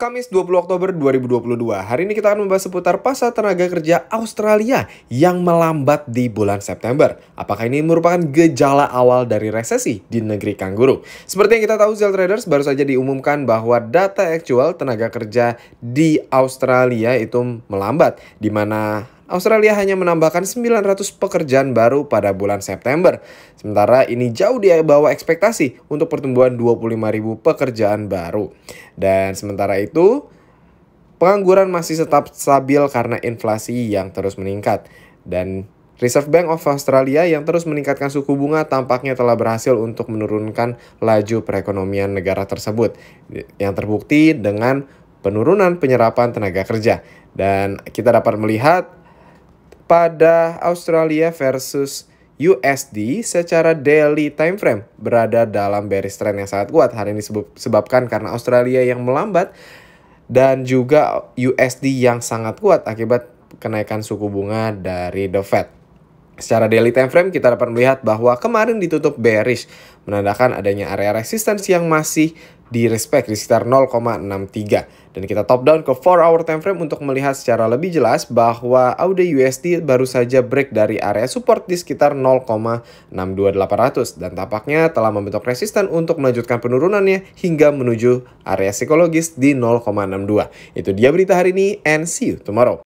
Kamis 20 Oktober 2022. Hari ini kita akan membahas seputar pasar tenaga kerja Australia yang melambat di bulan September. Apakah ini merupakan gejala awal dari resesi di negeri kanguru? Seperti yang kita tahu, Zell Traders baru saja diumumkan bahwa data aktual tenaga kerja di Australia itu melambat, di mana Australia hanya menambahkan 900 pekerjaan baru pada bulan September. Sementara ini jauh di bawah ekspektasi untuk pertumbuhan 25.000 pekerjaan baru. Dan sementara itu, pengangguran masih tetap stabil karena inflasi yang terus meningkat. Dan Reserve Bank of Australia yang terus meningkatkan suku bunga tampaknya telah berhasil untuk menurunkan laju perekonomian negara tersebut yang terbukti dengan penurunan penyerapan tenaga kerja. Dan kita dapat melihat pada Australia versus USD secara daily time frame berada dalam bearish trend yang sangat kuat. hari ini sebabkan karena Australia yang melambat dan juga USD yang sangat kuat akibat kenaikan suku bunga dari The Fed. Secara daily time frame kita dapat melihat bahwa kemarin ditutup bearish, menandakan adanya area resistance yang masih di respect di sekitar 0,63 dan kita top down ke 4 hour time frame untuk melihat secara lebih jelas bahwa AUD USD baru saja break dari area support di sekitar 0,62800 dan tampaknya telah membentuk resisten untuk melanjutkan penurunannya hingga menuju area psikologis di 0,62. Itu dia berita hari ini and see you tomorrow.